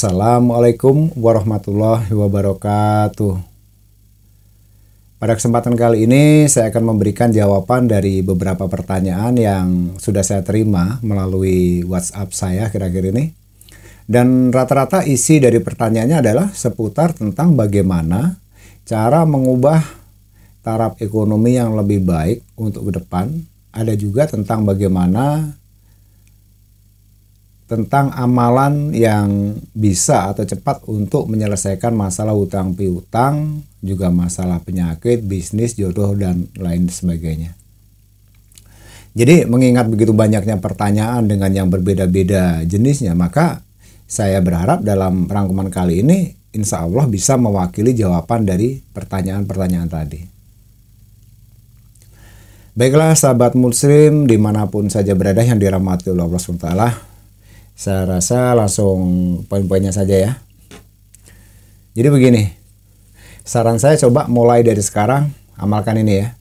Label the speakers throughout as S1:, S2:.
S1: Assalamualaikum warahmatullahi wabarakatuh. Pada kesempatan kali ini saya akan memberikan jawaban dari beberapa pertanyaan yang sudah saya terima melalui WhatsApp saya kira-kira ini. Dan rata-rata isi dari pertanyaannya adalah seputar tentang bagaimana cara mengubah taraf ekonomi yang lebih baik untuk ke depan. Ada juga tentang bagaimana tentang amalan yang bisa atau cepat untuk menyelesaikan masalah utang piutang, juga masalah penyakit, bisnis, jodoh dan lain sebagainya. Jadi mengingat begitu banyaknya pertanyaan dengan yang berbeda-beda jenisnya, maka saya berharap dalam rangkuman kali ini insya Allah bisa mewakili jawaban dari pertanyaan-pertanyaan tadi. Baiklah sahabat muslim dimanapun saja berada yang dirahmati Allah SWT saya rasa langsung poin-poinnya saja ya. Jadi begini, saran saya coba mulai dari sekarang amalkan ini ya.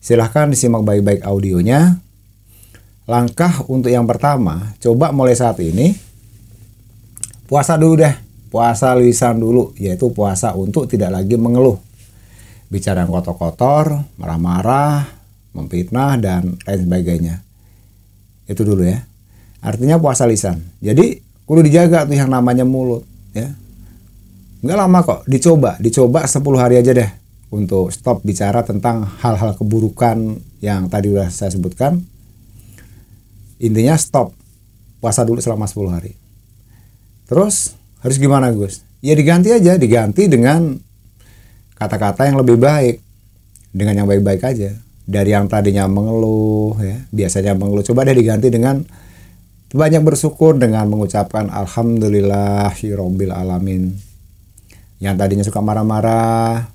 S1: Silahkan disimak baik-baik audionya. Langkah untuk yang pertama, coba mulai saat ini puasa dulu deh, puasa lisan dulu, yaitu puasa untuk tidak lagi mengeluh. Bicara yang kotor-kotor, marah-marah, memfitnah, dan lain sebagainya. Itu dulu ya. Artinya puasa lisan. Jadi kudu dijaga tuh yang namanya mulut ya. Nggak lama kok, dicoba, dicoba 10 hari aja deh untuk stop bicara tentang hal-hal keburukan yang tadi udah saya sebutkan. Intinya stop puasa dulu selama 10 hari. Terus harus gimana Gus? Ya diganti aja, diganti dengan kata-kata yang lebih baik. Dengan yang baik-baik aja. Dari yang tadinya mengeluh ya, biasanya mengeluh coba deh diganti dengan banyak bersyukur dengan mengucapkan hirobil alamin. Yang tadinya suka marah-marah,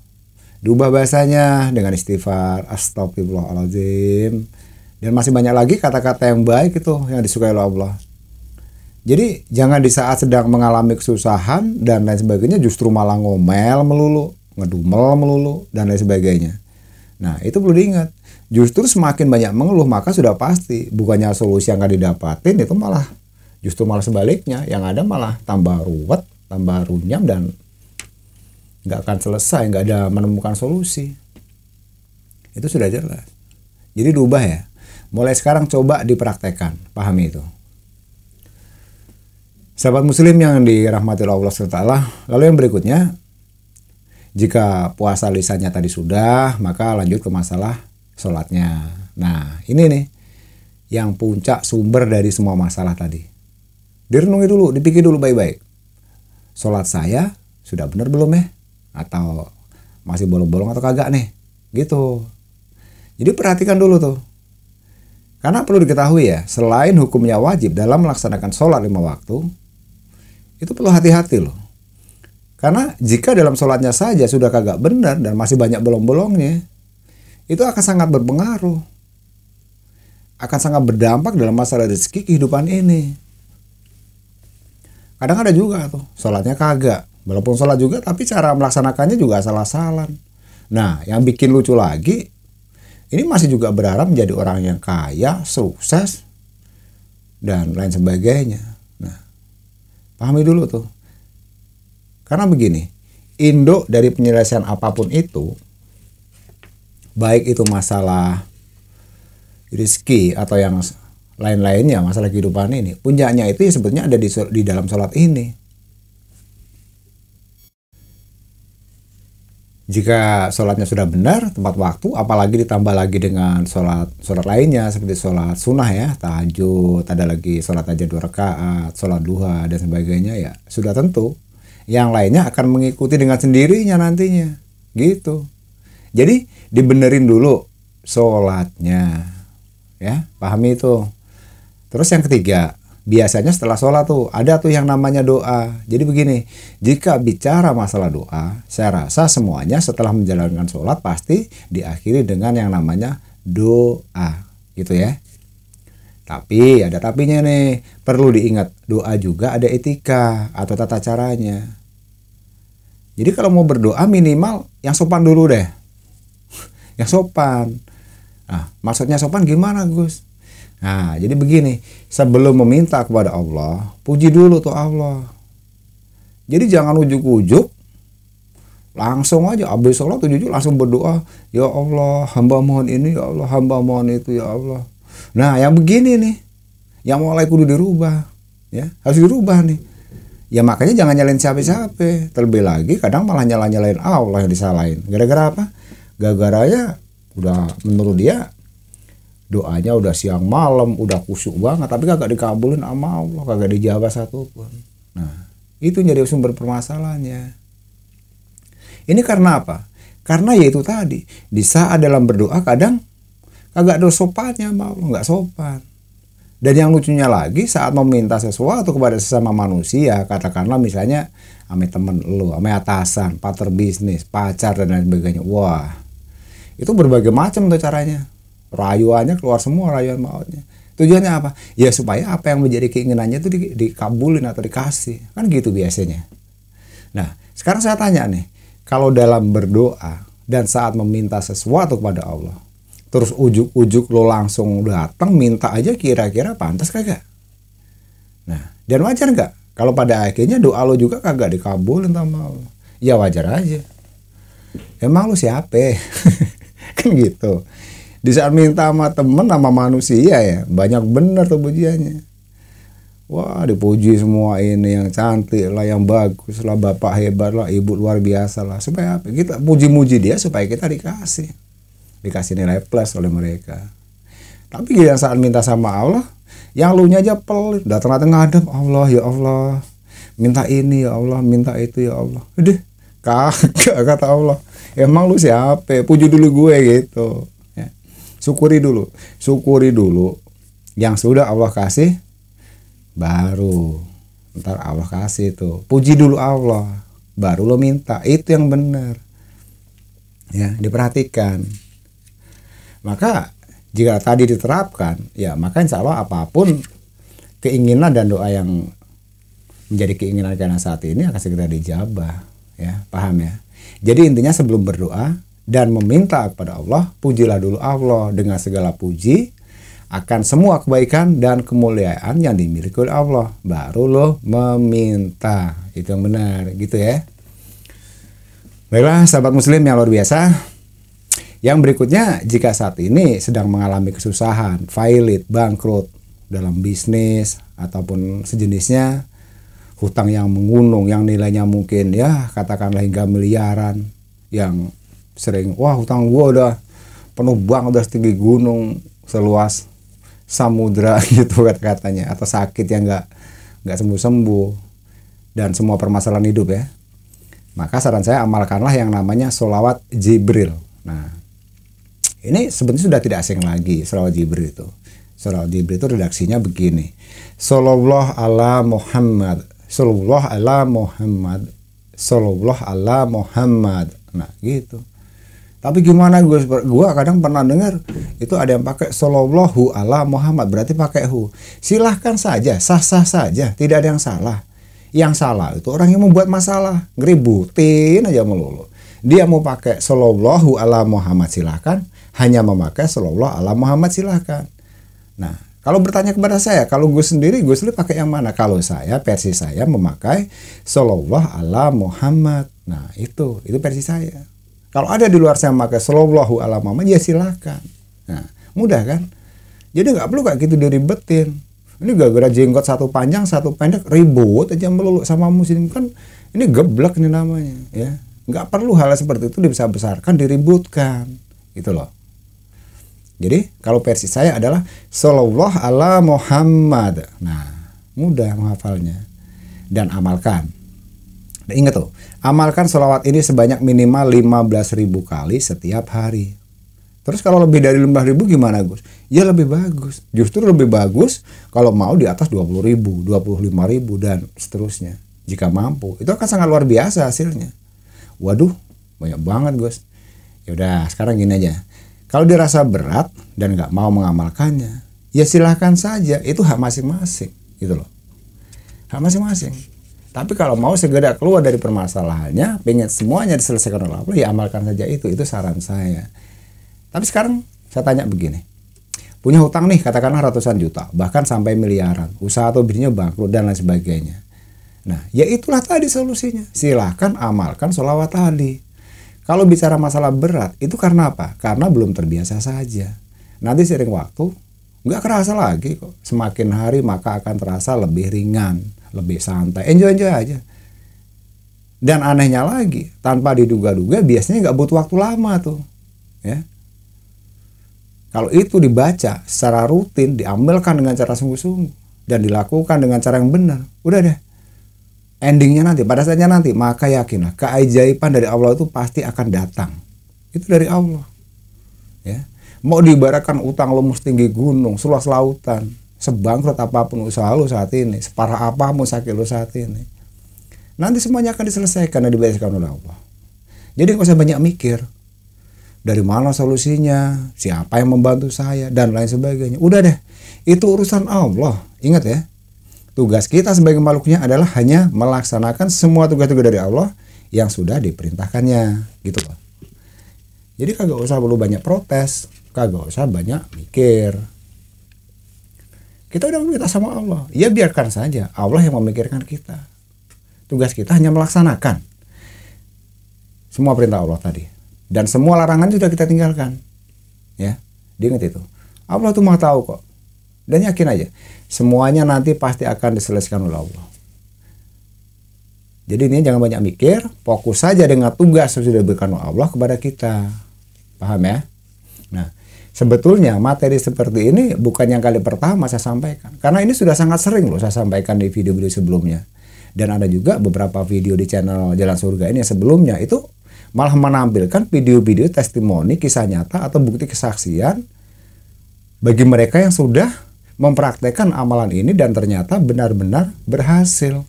S1: diubah bahasanya dengan istighfar astagfirullahaladzim dan masih banyak lagi kata-kata yang baik itu yang disukai oleh Allah jadi jangan di saat sedang mengalami kesusahan dan lain sebagainya justru malah ngomel melulu ngedumel melulu dan lain sebagainya nah itu perlu diingat justru semakin banyak mengeluh maka sudah pasti bukannya solusi yang nggak didapatin itu malah justru malah sebaliknya yang ada malah tambah ruwet tambah runyam dan nggak akan selesai nggak ada menemukan solusi itu sudah jelas jadi diubah ya mulai sekarang coba dipraktekkan pahami itu sahabat muslim yang dirahmati Allah SWT lalu yang berikutnya jika puasa lisannya tadi sudah maka lanjut ke masalah sholatnya. Nah ini nih yang puncak sumber dari semua masalah tadi. Direnungi dulu, dipikir dulu baik-baik. Sholat saya sudah benar belum ya? Atau masih bolong-bolong atau kagak nih? Gitu. Jadi perhatikan dulu tuh. Karena perlu diketahui ya, selain hukumnya wajib dalam melaksanakan sholat lima waktu, itu perlu hati-hati loh. Karena jika dalam sholatnya saja sudah kagak benar dan masih banyak bolong-bolongnya, itu akan sangat berpengaruh akan sangat berdampak dalam masalah rezeki kehidupan ini kadang ada juga tuh sholatnya kagak walaupun sholat juga tapi cara melaksanakannya juga salah-salan nah yang bikin lucu lagi ini masih juga berharap menjadi orang yang kaya sukses dan lain sebagainya nah pahami dulu tuh karena begini Indo dari penyelesaian apapun itu baik itu masalah rizki atau yang lain-lainnya masalah kehidupan ini puncaknya itu ya sebetulnya ada di, di dalam sholat ini jika sholatnya sudah benar tempat waktu apalagi ditambah lagi dengan sholat sholat lainnya seperti sholat sunnah ya tahajud ada lagi sholat aja dua rakaat sholat duha dan sebagainya ya sudah tentu yang lainnya akan mengikuti dengan sendirinya nantinya gitu jadi dibenerin dulu sholatnya, ya pahami itu. Terus yang ketiga, biasanya setelah sholat tuh ada tuh yang namanya doa. Jadi begini, jika bicara masalah doa, saya rasa semuanya setelah menjalankan sholat pasti diakhiri dengan yang namanya doa, gitu ya. Tapi ada tapinya nih, perlu diingat doa juga ada etika atau tata caranya. Jadi kalau mau berdoa minimal yang sopan dulu deh yang sopan. Nah, maksudnya sopan gimana Gus? Nah, jadi begini, sebelum meminta kepada Allah, puji dulu tuh Allah. Jadi jangan ujuk-ujuk langsung aja abis sholat jujur langsung berdoa ya Allah hamba mohon ini ya Allah hamba mohon itu ya Allah nah yang begini nih yang mulai kudu dirubah ya harus dirubah nih ya makanya jangan nyalain siapa-siapa terlebih lagi kadang malah nyalain nyalain Allah yang disalahin gara-gara apa gara-garanya udah menurut dia doanya udah siang malam udah kusuk banget tapi kagak dikabulin sama Allah kagak dijawab satupun nah itu jadi sumber permasalahannya ini karena apa karena ya itu tadi di saat dalam berdoa kadang kagak ada sopannya sama Allah nggak sopan dan yang lucunya lagi saat meminta sesuatu kepada sesama manusia katakanlah misalnya ame temen lu ame atasan partner bisnis pacar dan lain sebagainya wah itu berbagai macam tuh caranya rayuannya keluar semua rayuan mautnya tujuannya apa ya supaya apa yang menjadi keinginannya itu dikabulin atau dikasih kan gitu biasanya nah sekarang saya tanya nih kalau dalam berdoa dan saat meminta sesuatu kepada Allah terus ujuk-ujuk lo langsung datang minta aja kira-kira pantas kagak nah dan wajar nggak kalau pada akhirnya doa lo juga kagak dikabulin sama Allah ya wajar aja emang lu siapa kan gitu di saat minta sama temen sama manusia ya banyak bener tuh pujiannya wah dipuji semua ini yang cantik lah yang bagus lah bapak hebat lah ibu luar biasa lah supaya apa kita puji-muji dia supaya kita dikasih dikasih nilai plus oleh mereka tapi giliran saat minta sama Allah yang lunya aja pelit datang datang ngadep Allah ya Allah minta ini ya Allah minta itu ya Allah udah kagak kata Allah emang lu siapa puji dulu gue gitu ya. syukuri dulu syukuri dulu yang sudah Allah kasih baru ntar Allah kasih tuh puji dulu Allah baru lo minta itu yang benar ya diperhatikan maka jika tadi diterapkan ya maka insya Allah apapun keinginan dan doa yang menjadi keinginan karena saat ini akan segera dijabah ya paham ya jadi intinya sebelum berdoa dan meminta kepada Allah, pujilah dulu Allah dengan segala puji akan semua kebaikan dan kemuliaan yang dimiliki oleh Allah. Baru lo meminta. Itu yang benar gitu ya. Baiklah sahabat muslim yang luar biasa. Yang berikutnya, jika saat ini sedang mengalami kesusahan, failit, bangkrut dalam bisnis ataupun sejenisnya, hutang yang menggunung, yang nilainya mungkin ya katakanlah hingga miliaran yang sering wah hutang gua udah penuh bank udah setinggi gunung seluas samudra gitu kan katanya atau sakit yang nggak nggak sembuh sembuh dan semua permasalahan hidup ya maka saran saya amalkanlah yang namanya solawat Jibril nah ini sebenarnya sudah tidak asing lagi solawat Jibril itu solawat Jibril itu redaksinya begini Sallallahu ala Muhammad Sallallahu ala Muhammad Sallallahu ala Muhammad nah gitu tapi gimana gue gue kadang pernah dengar itu ada yang pakai Sallallahu ala Muhammad berarti pakai hu silahkan saja sah sah saja tidak ada yang salah yang salah itu orang yang membuat masalah ngeributin aja melulu dia mau pakai Sallallahu ala Muhammad silahkan hanya memakai Sallallahu ala Muhammad silahkan nah kalau bertanya kepada saya, kalau gue sendiri, gue sendiri pakai yang mana? Kalau saya, versi saya memakai Sallallahu ala Muhammad. Nah, itu, itu versi saya. Kalau ada di luar saya memakai Sallallahu ala Muhammad, ya silahkan. Nah, mudah kan? Jadi nggak perlu kayak gitu diribetin. Ini gara-gara jenggot satu panjang, satu pendek, ribut aja melulu sama muslim kan. Ini geblek ini namanya, ya. Nggak perlu hal seperti itu bisa besarkan diributkan. Gitu loh. Jadi kalau versi saya adalah Sallallahu ala Muhammad. Nah, mudah menghafalnya dan amalkan. Dan nah, ingat tuh, amalkan sholawat ini sebanyak minimal ribu kali setiap hari. Terus kalau lebih dari 15 ribu gimana Gus? Ya lebih bagus. Justru lebih bagus kalau mau di atas 20 ribu, 25 ribu, dan seterusnya. Jika mampu. Itu akan sangat luar biasa hasilnya. Waduh, banyak banget Gus. Yaudah, sekarang gini aja. Kalau dirasa berat dan nggak mau mengamalkannya, ya silahkan saja. Itu hak masing-masing, gitu loh. Hak masing-masing. Tapi kalau mau segera keluar dari permasalahannya, pengen semuanya diselesaikan oleh Allah, ya amalkan saja itu. Itu saran saya. Tapi sekarang saya tanya begini. Punya hutang nih, katakanlah ratusan juta, bahkan sampai miliaran. Usaha atau bisnisnya bangkrut dan lain sebagainya. Nah, ya itulah tadi solusinya. Silahkan amalkan sholawat tadi. Kalau bicara masalah berat, itu karena apa? Karena belum terbiasa saja. Nanti sering waktu, nggak kerasa lagi kok. Semakin hari maka akan terasa lebih ringan, lebih santai. Enjoy-enjoy aja. Dan anehnya lagi, tanpa diduga-duga biasanya nggak butuh waktu lama tuh. Ya. Kalau itu dibaca secara rutin, diambilkan dengan cara sungguh-sungguh, dan dilakukan dengan cara yang benar, udah deh, endingnya nanti pada saatnya nanti maka yakinlah keajaiban dari Allah itu pasti akan datang itu dari Allah ya mau diibaratkan utang lo tinggi gunung seluas lautan sebangkrut apapun usaha lo saat ini separah apapun sakit lo saat ini nanti semuanya akan diselesaikan dan dibereskan oleh Allah jadi nggak usah banyak mikir dari mana solusinya siapa yang membantu saya dan lain sebagainya udah deh itu urusan Allah ingat ya tugas kita sebagai makhluknya adalah hanya melaksanakan semua tugas-tugas dari Allah yang sudah diperintahkannya gitu loh jadi kagak usah perlu banyak protes kagak usah banyak mikir kita udah meminta sama Allah ya biarkan saja Allah yang memikirkan kita tugas kita hanya melaksanakan semua perintah Allah tadi dan semua larangan sudah kita tinggalkan ya diingat itu Allah tuh mau tahu kok dan yakin aja Semuanya nanti pasti akan diselesaikan oleh Allah. Jadi ini jangan banyak mikir, fokus saja dengan tugas yang sudah diberikan oleh Allah kepada kita. Paham ya? Nah, sebetulnya materi seperti ini bukan yang kali pertama saya sampaikan. Karena ini sudah sangat sering loh saya sampaikan di video-video sebelumnya. Dan ada juga beberapa video di channel Jalan Surga ini yang sebelumnya itu malah menampilkan video-video testimoni kisah nyata atau bukti kesaksian bagi mereka yang sudah mempraktekkan amalan ini dan ternyata benar-benar berhasil.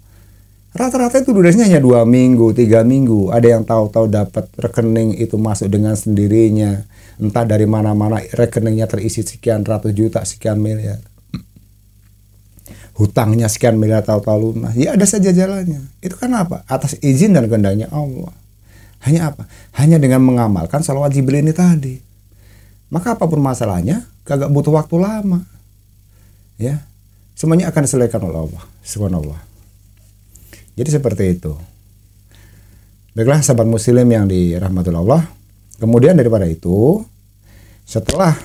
S1: Rata-rata itu durasinya hanya dua minggu, tiga minggu. Ada yang tahu-tahu dapat rekening itu masuk dengan sendirinya. Entah dari mana-mana rekeningnya terisi sekian ratus juta, sekian miliar. Hutangnya sekian miliar tahu-tahu lunas. Ya ada saja jalannya. Itu kan apa? Atas izin dan kehendaknya Allah. Hanya apa? Hanya dengan mengamalkan salawat Jibril ini tadi. Maka apapun masalahnya, kagak butuh waktu lama ya semuanya akan diselesaikan oleh Allah subhanallah jadi seperti itu baiklah sahabat muslim yang dirahmati Allah kemudian daripada itu setelah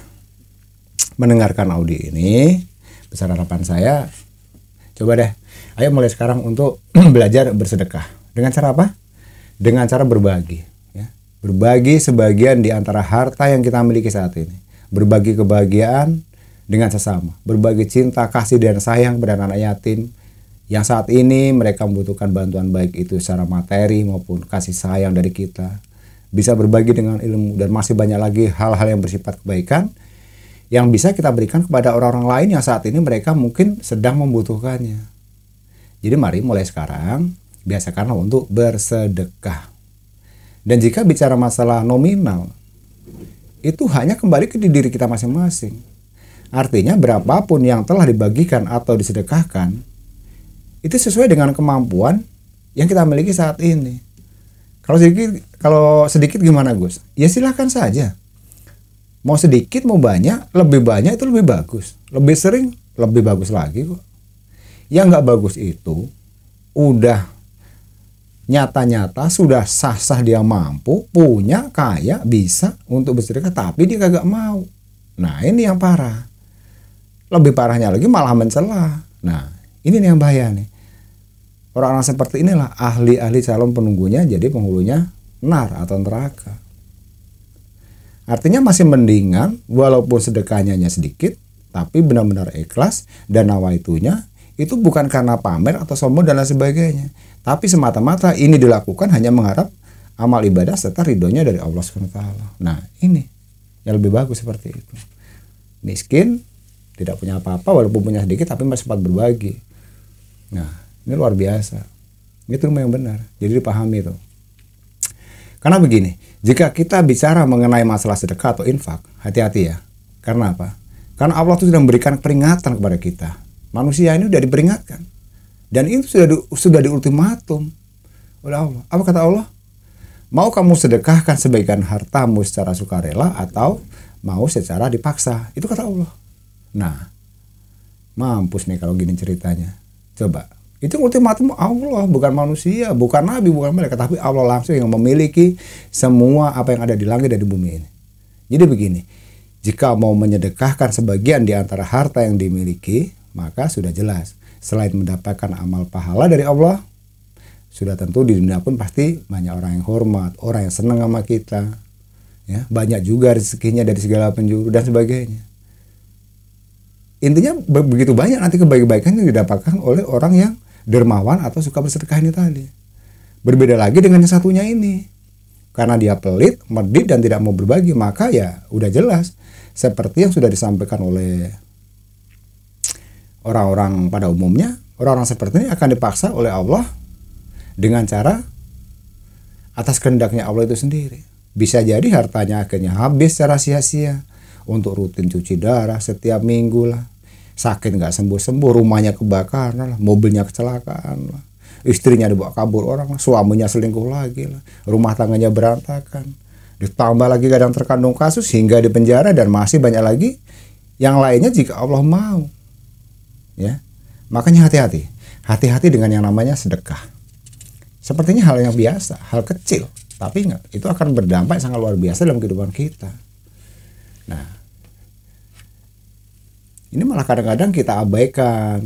S1: mendengarkan audio ini besar harapan saya coba deh ayo mulai sekarang untuk belajar bersedekah dengan cara apa dengan cara berbagi ya berbagi sebagian di antara harta yang kita miliki saat ini berbagi kebahagiaan dengan sesama, berbagi cinta, kasih dan sayang pada anak yatim yang saat ini mereka membutuhkan bantuan baik itu secara materi maupun kasih sayang dari kita. Bisa berbagi dengan ilmu dan masih banyak lagi hal-hal yang bersifat kebaikan yang bisa kita berikan kepada orang-orang lain yang saat ini mereka mungkin sedang membutuhkannya. Jadi mari mulai sekarang biasakanlah untuk bersedekah. Dan jika bicara masalah nominal, itu hanya kembali ke diri kita masing-masing Artinya berapapun yang telah dibagikan atau disedekahkan itu sesuai dengan kemampuan yang kita miliki saat ini. Kalau sedikit kalau sedikit gimana Gus? Ya silahkan saja. Mau sedikit mau banyak, lebih banyak itu lebih bagus. Lebih sering lebih bagus lagi kok. Yang nggak bagus itu udah nyata-nyata sudah sah-sah dia mampu, punya, kaya, bisa untuk bersedekah, tapi dia kagak mau. Nah ini yang parah. Lebih parahnya lagi malah mencela. Nah, ini nih yang bahaya nih. Orang-orang seperti inilah ahli-ahli calon penunggunya jadi penghulunya nar atau neraka. Artinya masih mendingan walaupun sedekahnya hanya sedikit, tapi benar-benar ikhlas dan nawaitunya itu bukan karena pamer atau sombong dan lain sebagainya. Tapi semata-mata ini dilakukan hanya mengharap amal ibadah serta ridhonya dari Allah SWT. Nah ini yang lebih bagus seperti itu. Miskin tidak punya apa-apa walaupun punya sedikit tapi masih sempat berbagi nah ini luar biasa ini itu memang benar jadi dipahami itu karena begini jika kita bicara mengenai masalah sedekah atau infak hati-hati ya karena apa karena Allah itu sudah memberikan peringatan kepada kita manusia ini sudah diperingatkan dan itu sudah di, sudah diultimatum oleh Allah apa kata Allah mau kamu sedekahkan sebagian hartamu secara sukarela atau mau secara dipaksa. Itu kata Allah. Nah, mampus nih kalau gini ceritanya. Coba, itu ultimatum Allah, bukan manusia, bukan nabi, bukan mereka, tapi Allah langsung yang memiliki semua apa yang ada di langit dan di bumi ini. Jadi begini, jika mau menyedekahkan sebagian di antara harta yang dimiliki, maka sudah jelas. Selain mendapatkan amal pahala dari Allah, sudah tentu di dunia pun pasti banyak orang yang hormat, orang yang senang sama kita. Ya, banyak juga rezekinya dari segala penjuru dan sebagainya intinya begitu banyak nanti kebaikan kebaikan yang didapatkan oleh orang yang dermawan atau suka bersedekah ini tadi. Berbeda lagi dengan yang satunya ini. Karena dia pelit, medit dan tidak mau berbagi, maka ya udah jelas seperti yang sudah disampaikan oleh orang-orang pada umumnya, orang-orang seperti ini akan dipaksa oleh Allah dengan cara atas kehendaknya Allah itu sendiri. Bisa jadi hartanya akhirnya habis secara sia-sia untuk rutin cuci darah setiap minggu lah sakit nggak sembuh sembuh rumahnya kebakaran lah mobilnya kecelakaan lah istrinya dibawa kabur orang lah suaminya selingkuh lagi lah rumah tangganya berantakan ditambah lagi kadang terkandung kasus hingga di penjara dan masih banyak lagi yang lainnya jika Allah mau ya makanya hati-hati hati-hati dengan yang namanya sedekah sepertinya hal yang biasa hal kecil tapi ingat itu akan berdampak sangat luar biasa dalam kehidupan kita nah ini malah kadang-kadang kita abaikan.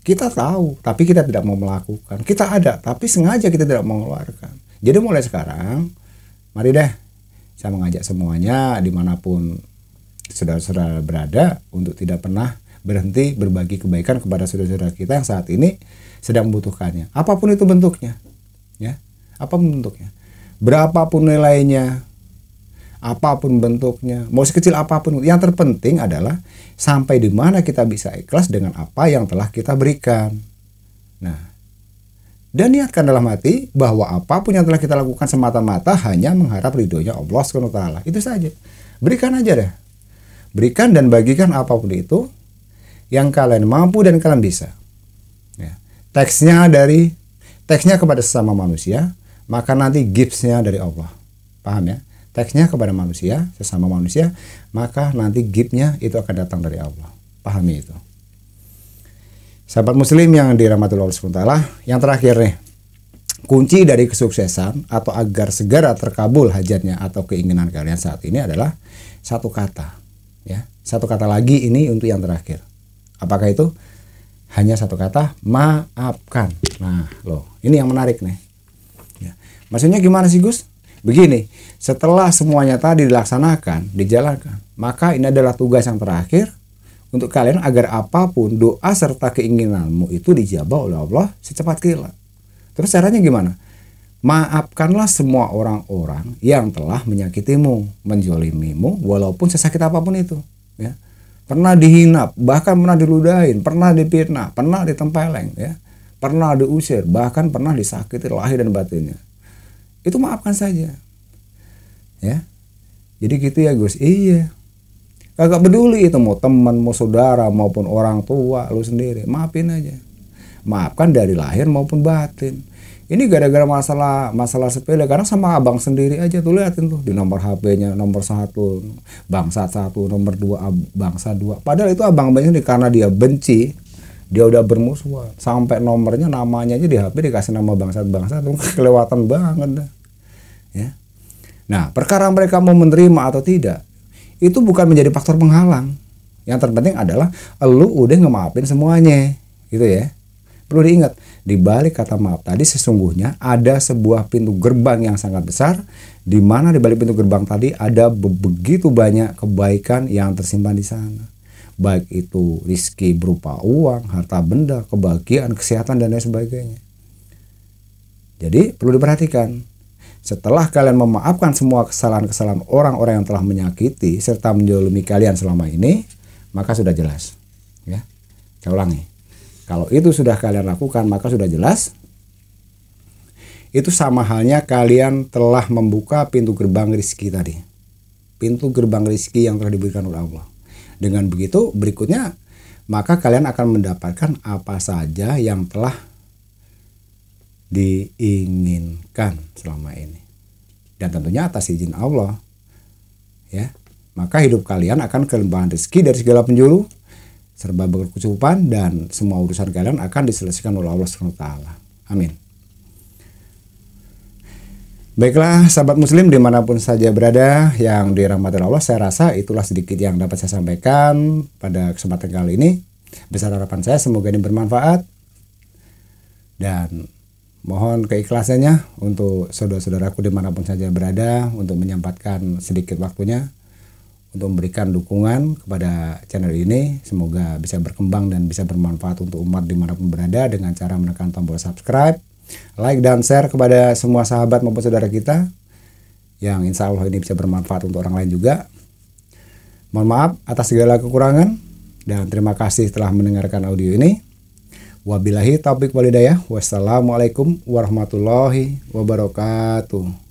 S1: Kita tahu, tapi kita tidak mau melakukan. Kita ada, tapi sengaja kita tidak mau mengeluarkan. Jadi mulai sekarang, mari deh saya mengajak semuanya dimanapun saudara-saudara berada untuk tidak pernah berhenti berbagi kebaikan kepada saudara-saudara kita yang saat ini sedang membutuhkannya. Apapun itu bentuknya, ya, apa bentuknya, berapapun nilainya, apapun bentuknya, mau sekecil apapun. Yang terpenting adalah sampai di mana kita bisa ikhlas dengan apa yang telah kita berikan. Nah, dan niatkan dalam hati bahwa apapun yang telah kita lakukan semata-mata hanya mengharap ridhonya Allah SWT. Itu saja. Berikan aja deh. Berikan dan bagikan apapun itu yang kalian mampu dan kalian bisa. Ya. Teksnya dari teksnya kepada sesama manusia, maka nanti giftsnya dari Allah. Paham ya? teksnya kepada manusia sesama manusia maka nanti giftnya itu akan datang dari Allah pahami itu sahabat muslim yang dirahmati Allah SWT yang terakhir nih kunci dari kesuksesan atau agar segera terkabul hajatnya atau keinginan kalian saat ini adalah satu kata ya satu kata lagi ini untuk yang terakhir apakah itu hanya satu kata maafkan nah loh ini yang menarik nih ya. maksudnya gimana sih Gus Begini, setelah semuanya tadi dilaksanakan, dijalankan, maka ini adalah tugas yang terakhir untuk kalian agar apapun doa serta keinginanmu itu dijabah oleh Allah secepat kilat. Terus caranya gimana? Maafkanlah semua orang-orang yang telah menyakitimu, menjolimimu, walaupun sesakit apapun itu. Ya. Pernah dihina, bahkan pernah diludahin, pernah dipirna, pernah ditempeleng, ya. pernah diusir, bahkan pernah disakiti lahir dan batinnya itu maafkan saja ya jadi gitu ya Gus iya kagak peduli itu mau teman mau saudara maupun orang tua lu sendiri maafin aja maafkan dari lahir maupun batin ini gara-gara masalah masalah sepele karena sama abang sendiri aja tuh liatin tuh di nomor HP-nya nomor satu bangsa satu nomor dua bangsa dua padahal itu abang abangnya karena dia benci dia udah bermusuhan sampai nomornya namanya aja di HP dikasih nama bangsa-bangsa itu kelewatan banget dah ya nah perkara mereka mau menerima atau tidak itu bukan menjadi faktor penghalang yang terpenting adalah lu udah ngemaafin semuanya gitu ya perlu diingat di balik kata maaf tadi sesungguhnya ada sebuah pintu gerbang yang sangat besar di mana di balik pintu gerbang tadi ada begitu banyak kebaikan yang tersimpan di sana baik itu rizki berupa uang, harta benda, kebahagiaan, kesehatan dan lain sebagainya. Jadi perlu diperhatikan. Setelah kalian memaafkan semua kesalahan-kesalahan orang-orang yang telah menyakiti serta menjolimi kalian selama ini, maka sudah jelas. Ya, saya ulangi. Kalau itu sudah kalian lakukan, maka sudah jelas. Itu sama halnya kalian telah membuka pintu gerbang rizki tadi. Pintu gerbang rizki yang telah diberikan oleh Allah dengan begitu berikutnya maka kalian akan mendapatkan apa saja yang telah diinginkan selama ini. Dan tentunya atas izin Allah. Ya. Maka hidup kalian akan kelimpahan rezeki dari segala penjuru, serba berkecukupan dan semua urusan kalian akan diselesaikan oleh Allah SWT. Amin. Baiklah sahabat muslim dimanapun saja berada yang dirahmati Allah saya rasa itulah sedikit yang dapat saya sampaikan pada kesempatan kali ini. Besar harapan saya semoga ini bermanfaat dan mohon keikhlasannya untuk saudara-saudaraku dimanapun saja berada untuk menyempatkan sedikit waktunya untuk memberikan dukungan kepada channel ini. Semoga bisa berkembang dan bisa bermanfaat untuk umat dimanapun berada dengan cara menekan tombol subscribe like dan share kepada semua sahabat maupun saudara kita yang insya Allah ini bisa bermanfaat untuk orang lain juga. Mohon maaf atas segala kekurangan dan terima kasih telah mendengarkan audio ini. Wabillahi taufik walidayah. Wassalamualaikum warahmatullahi wabarakatuh.